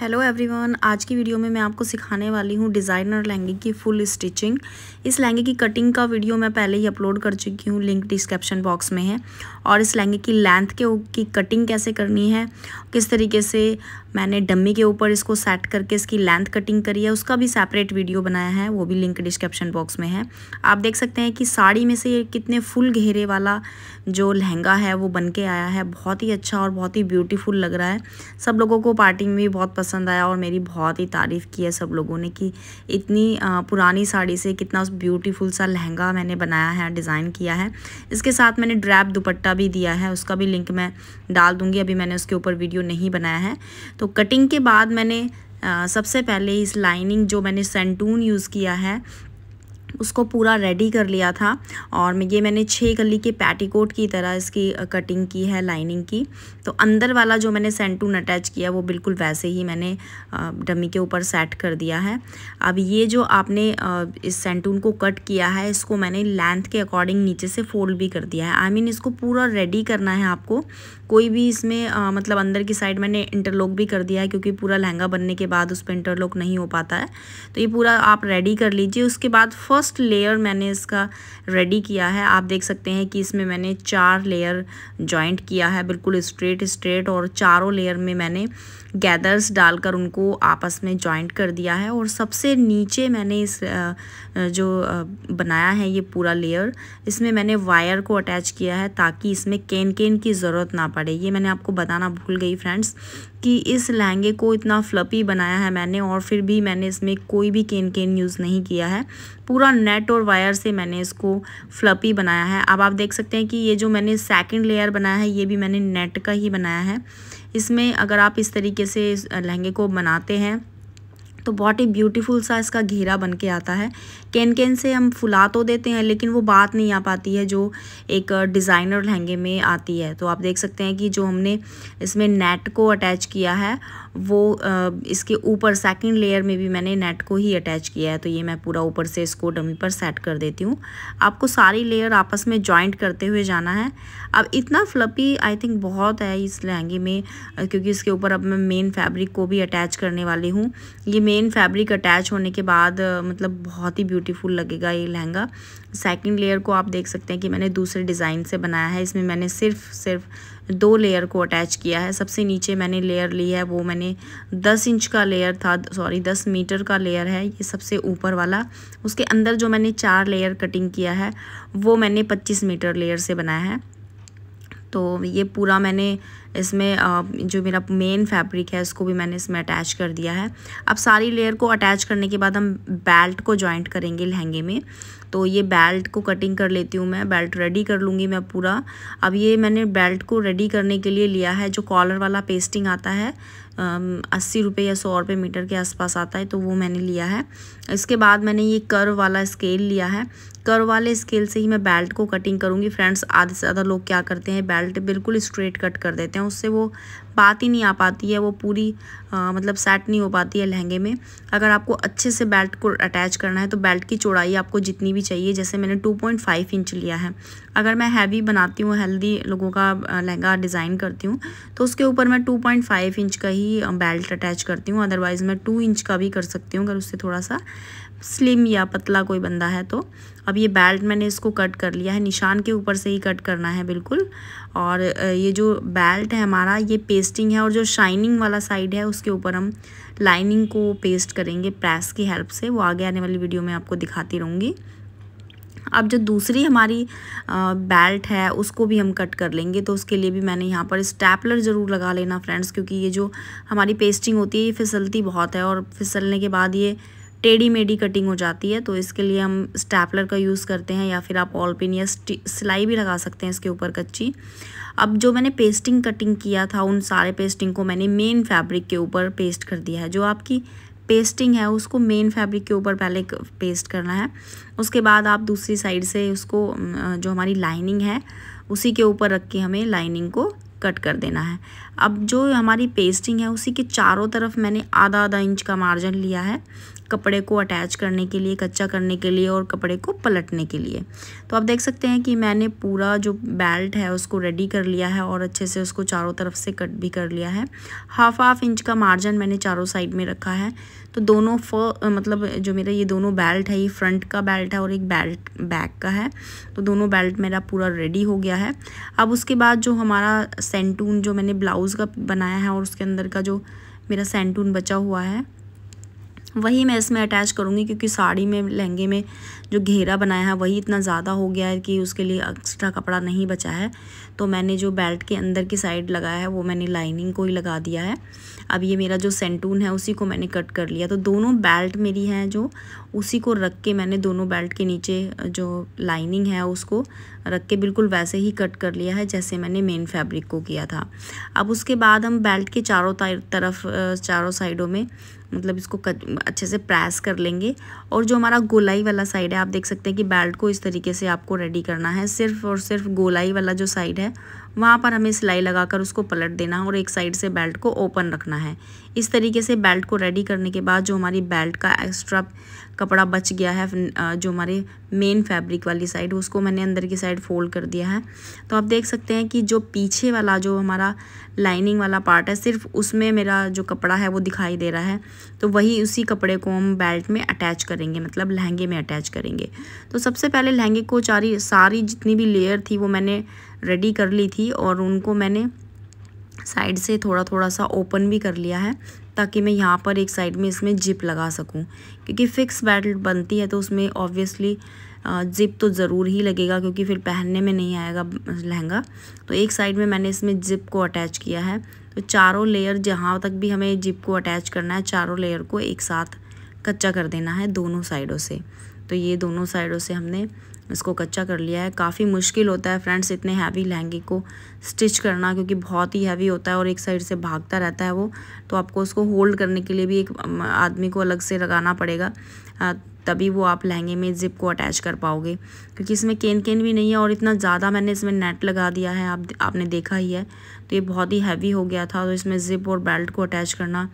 hello everyone आज की video में मैं आपको सिखाने वाली हूँ डिज़ाइनर लहंगे की फुल स्टिचिंग इस लहंगे की कटिंग का वीडियो मैं पहले ही अपलोड कर चुकी हूँ लिंक डिस्क्रिप्शन बॉक्स में है और इस लहंगे की लेंथ के की कटिंग कैसे करनी है किस तरीके से मैंने डम्मी के ऊपर इसको सेट करके इसकी लेंथ कटिंग करी है उसका भी सेपरेट वीडियो बनाया है वो भी लिंक डिस्क्रिप्शन बॉक्स में है आप देख सकते हैं कि साड़ी में से कितने फुल घेरे वाला जो लहंगा है वो बन के आया है बहुत ही अच्छा और बहुत ही ब्यूटीफुल लग रहा है सब लोगों को पार्टी में भी बहुत पसंद आया और मेरी बहुत ही तारीफ़ की है सब लोगों ने कि इतनी पुरानी साड़ी से कितना ब्यूटीफुल सा लहंगा मैंने बनाया है डिज़ाइन किया है इसके साथ मैंने ड्रैप दुपट्टा भी दिया है उसका भी लिंक मैं डाल दूँगी अभी मैंने उसके ऊपर वीडियो नहीं बनाया है तो तो कटिंग के बाद मैंने सबसे पहले इस लाइनिंग जो मैंने सेंटून यूज़ किया है उसको पूरा रेडी कर लिया था और ये मैंने छः गली के पैटीकोट की तरह इसकी कटिंग की है लाइनिंग की तो अंदर वाला जो मैंने सेंटून अटैच किया वो बिल्कुल वैसे ही मैंने डमी के ऊपर सेट कर दिया है अब ये जो आपने इस सेंटून को कट किया है इसको मैंने लेंथ के अकॉर्डिंग नीचे से फोल्ड भी कर दिया है आई I मीन mean, इसको पूरा रेडी करना है आपको कोई भी इसमें आ, मतलब अंदर की साइड मैंने इंटरलॉक भी कर दिया है क्योंकि पूरा लहंगा बनने के बाद उस पर इंटरलॉक नहीं हो पाता है तो ये पूरा आप रेडी कर लीजिए उसके बाद फर्स्ट फर्स्ट लेयर मैंने इसका रेडी किया है आप देख सकते हैं कि इसमें मैंने चार लेयर जॉइंट किया है बिल्कुल स्ट्रेट स्ट्रेट और चारों लेयर में मैंने गैदर्स डालकर उनको आपस में जॉइंट कर दिया है और सबसे नीचे मैंने इस जो बनाया है ये पूरा लेयर इसमें मैंने वायर को अटैच किया है ताकि इसमें केन केन की ज़रूरत ना पड़े ये मैंने आपको बताना भूल गई फ्रेंड्स कि इस लहंगे को इतना फ्लपी बनाया है मैंने और फिर भी मैंने इसमें कोई भी केन केन यूज़ नहीं किया है पूरा नेट और वायर से मैंने इसको फ्लपी बनाया है अब आप देख सकते हैं कि ये जो मैंने सेकंड लेयर बनाया है ये भी मैंने नेट का ही बनाया है इसमें अगर आप इस तरीके से लहंगे को बनाते हैं तो बहुत ही ब्यूटीफुल सा इसका घेरा बन के आता है कैन कैन से हम फुला तो देते हैं लेकिन वो बात नहीं आ पाती है जो एक डिज़ाइनर लहंगे में आती है तो आप देख सकते हैं कि जो हमने इसमें नेट को अटैच किया है वो इसके ऊपर सेकंड लेयर में भी मैंने नेट को ही अटैच किया है तो ये मैं पूरा ऊपर से इसको डमी पर सेट कर देती हूँ आपको सारी लेयर आपस में जॉइंट करते हुए जाना है अब इतना फ्लपी आई थिंक बहुत है इस लहंगे में क्योंकि इसके ऊपर अब मैं मेन फैब्रिक को भी अटैच करने वाली हूँ ये मेन फैब्रिक अटैच होने के बाद मतलब बहुत ही ब्यूटीफुल लगेगा ये लहंगा सेकंड लेयर को आप देख सकते हैं कि मैंने दूसरे डिज़ाइन से बनाया है इसमें मैंने सिर्फ सिर्फ दो लेयर को अटैच किया है सबसे नीचे मैंने लेयर ली है वो मैंने दस इंच का लेयर था सॉरी दस मीटर का लेयर है ये सबसे ऊपर वाला उसके अंदर जो मैंने चार लेयर कटिंग किया है वो मैंने पच्चीस मीटर लेयर से बनाया है तो ये पूरा मैंने इसमें जो मेरा मेन फैब्रिक है इसको भी मैंने इसमें अटैच कर दिया है अब सारी लेयर को अटैच करने के बाद हम बेल्ट को जॉइंट करेंगे लहंगे में तो ये बेल्ट को कटिंग कर लेती हूँ मैं बेल्ट रेडी कर लूँगी मैं पूरा अब ये मैंने बेल्ट को रेडी करने के लिए लिया है जो कॉलर वाला पेस्टिंग आता है अस्सी रुपये या सौ रुपये मीटर के आसपास आता है तो वो मैंने लिया है इसके बाद मैंने ये कर्व वाला स्केल लिया है कर वाले स्केल से ही मैं बेल्ट को कटिंग करूँगी फ्रेंड्स आधे से ज़्यादा लोग क्या करते हैं बेल्ट बिल्कुल स्ट्रेट कट कर देते हैं उससे वो बात ही नहीं आ पाती है वो पूरी आ, मतलब सेट नहीं हो पाती है लहंगे में अगर आपको अच्छे से बेल्ट को अटैच करना है तो बेल्ट की चौड़ाई आपको जितनी भी चाहिए जैसे मैंने 2.5 इंच लिया है अगर मैं हैवी बनाती हूँ हेल्दी लोगों का लहंगा डिज़ाइन करती हूँ तो उसके ऊपर मैं 2.5 इंच का ही बेल्ट अटैच करती हूँ अदरवाइज़ मैं टू इंच का भी कर सकती हूँ अगर उससे थोड़ा सा स्लिम या पतला कोई बंदा है तो अब ये बेल्ट मैंने इसको कट कर लिया है निशान के ऊपर से ही कट करना है बिल्कुल और ये जो बेल्ट है हमारा ये पेस्टिंग है और जो शाइनिंग वाला साइड है उसके ऊपर हम लाइनिंग को पेस्ट करेंगे प्रेस की हेल्प से वो आगे आने वाली वीडियो में आपको दिखाती रहूँगी अब जो दूसरी हमारी बेल्ट है उसको भी हम कट कर लेंगे तो उसके लिए भी मैंने यहाँ पर स्टैपलर ज़रूर लगा लेना फ्रेंड्स क्योंकि ये जो हमारी पेस्टिंग होती है ये फिसलती बहुत है और फिसलने के बाद ये टेढ़ी मेढ़ी कटिंग हो जाती है तो इसके लिए हम स्टैपलर का यूज़ करते हैं या फिर आप ऑल पिन या सिलाई भी लगा सकते हैं इसके ऊपर कच्ची अब जो मैंने पेस्टिंग कटिंग किया था उन सारे पेस्टिंग को मैंने मेन फैब्रिक के ऊपर पेस्ट कर दिया है जो आपकी पेस्टिंग है उसको मेन फैब्रिक के ऊपर पहले पेस्ट करना है उसके बाद आप दूसरी साइड से उसको जो हमारी लाइनिंग है उसी के ऊपर रख के हमें लाइनिंग को कट कर देना है अब जो हमारी पेस्टिंग है उसी के चारों तरफ मैंने आधा आधा इंच का मार्जिन लिया है कपड़े को अटैच करने के लिए कच्चा करने के लिए और कपड़े को पलटने के लिए तो आप देख सकते हैं कि मैंने पूरा जो बेल्ट है उसको रेडी कर लिया है और अच्छे से उसको चारों तरफ से कट भी कर लिया है हाफ हाफ इंच का मार्जिन मैंने चारों साइड में रखा है तो दोनों फ मतलब जो मेरा ये दोनों बेल्ट है ये फ्रंट का बेल्ट है और एक बेल्ट बैक का है तो दोनों बेल्ट मेरा पूरा रेडी हो गया है अब उसके बाद जो हमारा सेंटून जो मैंने ब्लाउज़ का बनाया है और उसके अंदर का जो मेरा सेंटून बचा हुआ है वही मैं इसमें अटैच करूँगी क्योंकि साड़ी में लहंगे में जो घेरा बनाया है वही इतना ज़्यादा हो गया है कि उसके लिए एक्स्ट्रा कपड़ा नहीं बचा है तो मैंने जो बेल्ट के अंदर की साइड लगाया है वो मैंने लाइनिंग को ही लगा दिया है अब ये मेरा जो सेंटून है उसी को मैंने कट कर लिया तो दोनों बेल्ट मेरी है जो उसी को रख के मैंने दोनों बेल्ट के नीचे जो लाइनिंग है उसको रख के बिल्कुल वैसे ही कट कर लिया है जैसे मैंने मेन फैब्रिक को किया था अब उसके बाद हम बेल्ट के चारों तरफ चारों साइडों में मतलब इसको कट, अच्छे से प्रेस कर लेंगे और जो हमारा गोलाई वाला साइड है आप देख सकते हैं कि बेल्ट को इस तरीके से आपको रेडी करना है सिर्फ और सिर्फ गोलाई वाला जो साइड है वहाँ पर हमें सिलाई लगाकर उसको पलट देना है और एक साइड से बेल्ट को ओपन रखना है इस तरीके से बेल्ट को रेडी करने के बाद जो हमारी बेल्ट का एक्स्ट्रा कपड़ा बच गया है जो हमारे मेन फैब्रिक वाली साइड उसको मैंने अंदर की साइड फोल्ड कर दिया है तो आप देख सकते हैं कि जो पीछे वाला जो हमारा लाइनिंग वाला पार्ट है सिर्फ उसमें मेरा जो कपड़ा है वो दिखाई दे रहा है तो वही उसी कपड़े को हम बेल्ट में अटैच करेंगे मतलब लहंगे में अटैच करेंगे तो सबसे पहले लहंगे को चारी सारी जितनी भी लेयर थी वो मैंने रेडी कर ली थी और उनको मैंने साइड से थोड़ा थोड़ा सा ओपन भी कर लिया है ताकि मैं यहाँ पर एक साइड में इसमें जिप लगा सकूँ क्योंकि फ़िक्स बेल्ट बनती है तो उसमें ऑब्वियसली जिप तो ज़रूर ही लगेगा क्योंकि फिर पहनने में नहीं आएगा लहंगा तो एक साइड में मैंने इसमें जिप को अटैच किया है तो चारों लेयर जहाँ तक भी हमें जिप को अटैच करना है चारों लेयर को एक साथ कच्चा कर देना है दोनों साइडों से तो ये दोनों साइडों से हमने इसको कच्चा कर लिया है काफ़ी मुश्किल होता है फ्रेंड्स इतने हैवी लहंगे को स्टिच करना क्योंकि बहुत ही हैवी होता है और एक साइड से भागता रहता है वो तो आपको उसको होल्ड करने के लिए भी एक आदमी को अलग से लगाना पड़ेगा तभी वो आप लहंगे में ज़िप को अटैच कर पाओगे क्योंकि इसमें केन केन भी नहीं है और इतना ज़्यादा मैंने इसमें नेट लगा दिया है आप आपने देखा ही है तो ये बहुत ही हैवी हो गया था तो इसमें ज़िप और बेल्ट को अटैच करना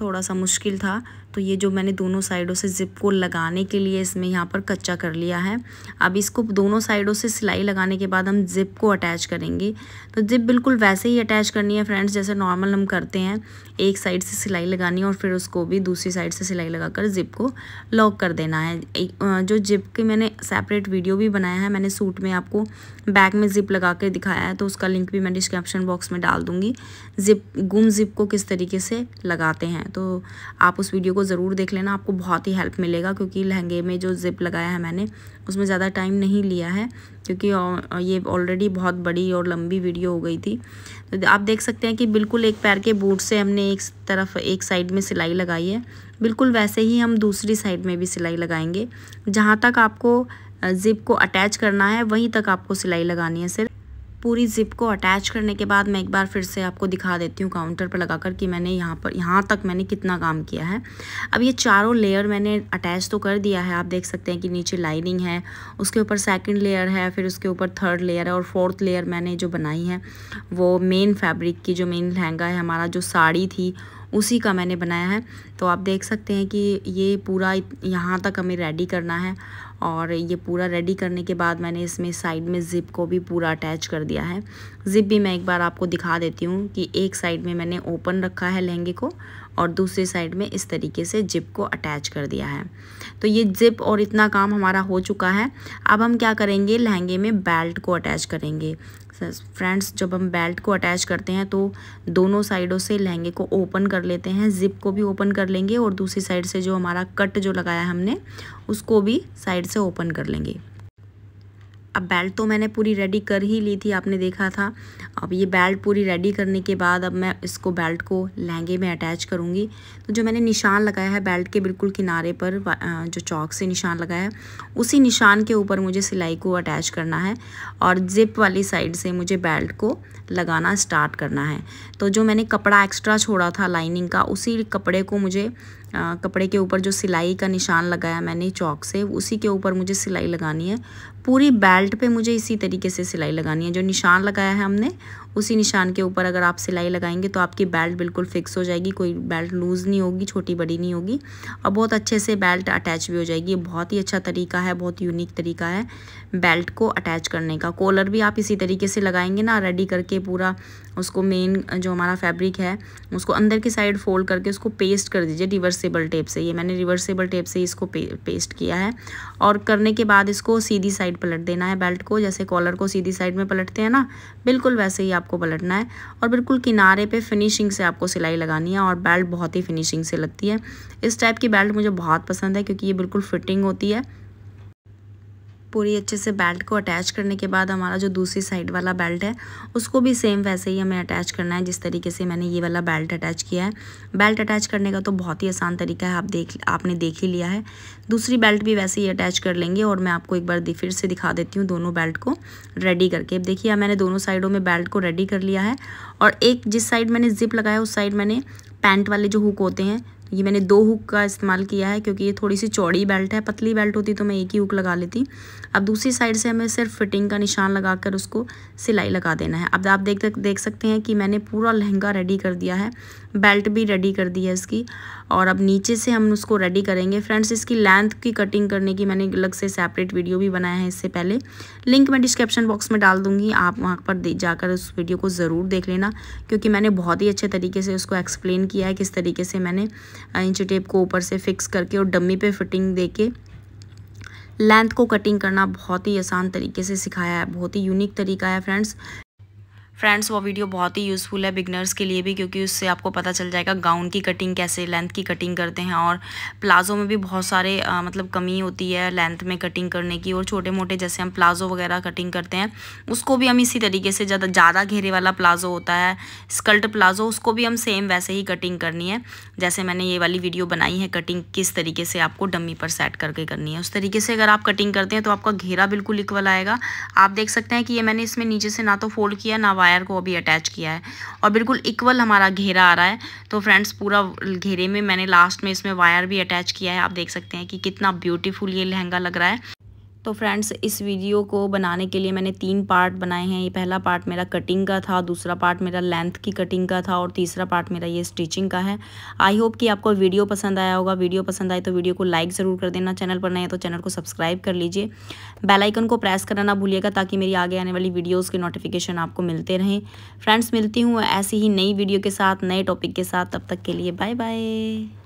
थोड़ा सा मुश्किल था तो ये जो मैंने दोनों साइडों से ज़िप को लगाने के लिए इसमें यहाँ पर कच्चा कर लिया है अब इसको दोनों साइडों से सिलाई लगाने के बाद हम ज़िप को अटैच करेंगे तो ज़िप बिल्कुल वैसे ही अटैच करनी है फ्रेंड्स जैसे नॉर्मल हम करते हैं एक साइड से सिलाई लगानी है और फिर उसको भी दूसरी साइड से सिलाई लगाकर ज़िप को लॉक कर देना है जो जिप की मैंने सेपरेट वीडियो भी बनाया है मैंने सूट में आपको बैक में ज़िप लगा कर दिखाया है तो उसका लिंक भी मैं डिस्क्रिप्शन बॉक्स में डाल दूँगी ज़िप गुम ज़िप को किस तरीके से लगाते हैं तो आप उस वीडियो को को ज़रूर देख लेना आपको बहुत ही हेल्प मिलेगा क्योंकि लहंगे में जो ज़िप लगाया है मैंने उसमें ज़्यादा टाइम नहीं लिया है क्योंकि ये ऑलरेडी बहुत बड़ी और लंबी वीडियो हो गई थी तो आप देख सकते हैं कि बिल्कुल एक पैर के बूट से हमने एक तरफ एक साइड में सिलाई लगाई है बिल्कुल वैसे ही हम दूसरी साइड में भी सिलाई लगाएंगे जहाँ तक आपको ज़िप को अटैच करना है वहीं तक आपको सिलाई लगानी है सिर्फ पूरी ज़िप को अटैच करने के बाद मैं एक बार फिर से आपको दिखा देती हूँ काउंटर पर लगाकर कि मैंने यहाँ पर यहाँ तक मैंने कितना काम किया है अब ये चारों लेयर मैंने अटैच तो कर दिया है आप देख सकते हैं कि नीचे लाइनिंग है उसके ऊपर सेकेंड लेयर है फिर उसके ऊपर थर्ड लेयर है और फोर्थ लेयर मैंने जो बनाई है वो मेन फैब्रिक की जो मेन लहंगा है हमारा जो साड़ी थी उसी का मैंने बनाया है तो आप देख सकते हैं कि ये पूरा यहाँ तक हमें रेडी करना है और ये पूरा रेडी करने के बाद मैंने इसमें साइड में ज़िप को भी पूरा अटैच कर दिया है ज़िप भी मैं एक बार आपको दिखा देती हूँ कि एक साइड में मैंने ओपन रखा है लहंगे को और दूसरी साइड में इस तरीके से जिप को अटैच कर दिया है तो ये जिप और इतना काम हमारा हो चुका है अब हम क्या करेंगे लहंगे में बेल्ट को अटैच करेंगे फ्रेंड्स जब हम बेल्ट को अटैच करते हैं तो दोनों साइडों से लहंगे को ओपन कर लेते हैं ज़िप को भी ओपन कर लेंगे और दूसरी साइड से जो हमारा कट जो लगाया हमने उसको भी साइड से ओपन कर लेंगे अब बेल्ट तो मैंने पूरी रेडी कर ही ली थी आपने देखा था अब ये बेल्ट पूरी रेडी करने के बाद अब मैं इसको बेल्ट को लहंगे में अटैच करूँगी तो जो मैंने निशान लगाया है बेल्ट के बिल्कुल किनारे पर जो चौक से निशान लगाया है उसी निशान के ऊपर मुझे सिलाई को अटैच करना है और जिप वाली साइड से मुझे बेल्ट को लगाना स्टार्ट करना है तो जो मैंने कपड़ा एक्स्ट्रा छोड़ा था लाइनिंग का उसी कपड़े को मुझे कपड़े के ऊपर जो सिलाई का निशान लगाया मैंने चौक से उसी के ऊपर मुझे सिलाई लगानी है पूरी बेल्ट पे मुझे इसी तरीके से सिलाई लगानी है जो निशान लगाया है हमने उसी निशान के ऊपर अगर आप सिलाई लगाएंगे तो आपकी बेल्ट बिल्कुल फिक्स हो जाएगी कोई बेल्ट लूज़ नहीं होगी छोटी बड़ी नहीं होगी और बहुत अच्छे से बेल्ट अटैच भी हो जाएगी बहुत ही अच्छा तरीका है बहुत यूनिक तरीका है बेल्ट को अटैच करने का कॉलर भी आप इसी तरीके से लगाएंगे ना रेडी करके पूरा उसको मेन जो हमारा फैब्रिक है उसको अंदर की साइड फोल्ड करके उसको पेस्ट कर दीजिए रिवर्सेबल टेप से ये मैंने रिवर्सेबल टेप से इसको पे, पेस्ट किया है और करने के बाद इसको सीधी साइड पलट देना है बेल्ट को जैसे कॉलर को सीधी साइड में पलटते हैं ना बिल्कुल वैसे ही आपको पलटना है और बिल्कुल किनारे पे फिनिशिंग से आपको सिलाई लगानी है और बेल्ट बहुत ही फिनिशिंग से लगती है इस टाइप की बेल्ट मुझे बहुत पसंद है क्योंकि ये बिल्कुल फिटिंग होती है पूरी अच्छे से बेल्ट को अटैच करने के बाद हमारा जो दूसरी साइड वाला बेल्ट है उसको भी सेम वैसे ही हमें अटैच करना है जिस तरीके से मैंने ये वाला बेल्ट अटैच किया है बेल्ट अटैच करने का तो बहुत ही आसान तरीका है आप देख आपने देख ही लिया है दूसरी बेल्ट भी वैसे ही अटैच कर लेंगे और मैं आपको एक बार फिर से दिखा देती हूँ दोनों बेल्ट को रेडी करके अब देखिए मैंने दोनों साइडों में बेल्ट को रेडी कर लिया है और एक जिस साइड मैंने जिप लगाया उस साइड मैंने पैंट वाले जो हुक होते हैं ये मैंने दो हुक का इस्तेमाल किया है क्योंकि ये थोड़ी सी चौड़ी बेल्ट है पतली बेल्ट होती तो मैं एक ही हुक लगा लेती अब दूसरी साइड से हमें सिर्फ फिटिंग का निशान लगा कर उसको सिलाई लगा देना है अब आप देख देख सकते हैं कि मैंने पूरा लहंगा रेडी कर दिया है बेल्ट भी रेडी कर दी है इसकी और अब नीचे से हम उसको रेडी करेंगे फ्रेंड्स इसकी लेंथ की कटिंग करने की मैंने अलग से सेपरेट वीडियो भी बनाया है इससे पहले लिंक मैं डिस्क्रिप्शन बॉक्स में डाल दूंगी आप वहाँ पर जाकर उस वीडियो को ज़रूर देख लेना क्योंकि मैंने बहुत ही अच्छे तरीके से उसको एक्सप्लेन किया है किस तरीके से मैंने इंच टेप को ऊपर से फिक्स करके और डम्मी पर फिटिंग दे के लेंथ को कटिंग करना बहुत ही आसान तरीके से सिखाया है बहुत ही यूनिक तरीका है फ्रेंड्स फ्रेंड्स वो वीडियो बहुत ही यूज़फुल है बिगनर्स के लिए भी क्योंकि उससे आपको पता चल जाएगा गाउन की कटिंग कैसे लेंथ की कटिंग करते हैं और प्लाज़ो में भी बहुत सारे आ, मतलब कमी होती है लेंथ में कटिंग करने की और छोटे मोटे जैसे हम प्लाज़ो वगैरह कटिंग करते हैं उसको भी हम इसी तरीके से ज़्यादा ज़्यादा घेरे वाला प्लाज़ो होता है स्कल्ट प्लाज़ो उसको भी हम सेम वैसे ही कटिंग करनी है जैसे मैंने ये वाली वीडियो बनाई है कटिंग किस तरीके से आपको डमी पर सेट करके करनी है उस तरीके से अगर आप कटिंग करते हैं तो आपका घेरा बिल्कुल इक्वल आएगा आप देख सकते हैं कि ये मैंने इसमें नीचे से ना तो फोल्ड किया ना वायर को अभी अटैच किया है और बिल्कुल इक्वल हमारा घेरा आ रहा है तो फ्रेंड्स पूरा घेरे में मैंने लास्ट में इसमें वायर भी अटैच किया है आप देख सकते हैं कि कितना ब्यूटीफुल ये लहंगा लग रहा है तो फ्रेंड्स इस वीडियो को बनाने के लिए मैंने तीन पार्ट बनाए हैं ये पहला पार्ट मेरा कटिंग का था दूसरा पार्ट मेरा लेंथ की कटिंग का था और तीसरा पार्ट मेरा ये स्टिचिंग का है आई होप कि आपको वीडियो पसंद आया होगा वीडियो पसंद आए तो वीडियो को लाइक ज़रूर कर देना चैनल पर नए तो चैनल को सब्सक्राइब कर लीजिए बेलाइकन को प्रेस करना ना भूलिएगा ताकि मेरी आगे आने वाली वीडियोज़ के नोटिफिकेशन आपको मिलते रहें फ्रेंड्स मिलती हूँ ऐसी ही नई वीडियो के साथ नए टॉपिक के साथ तब तक के लिए बाय बाय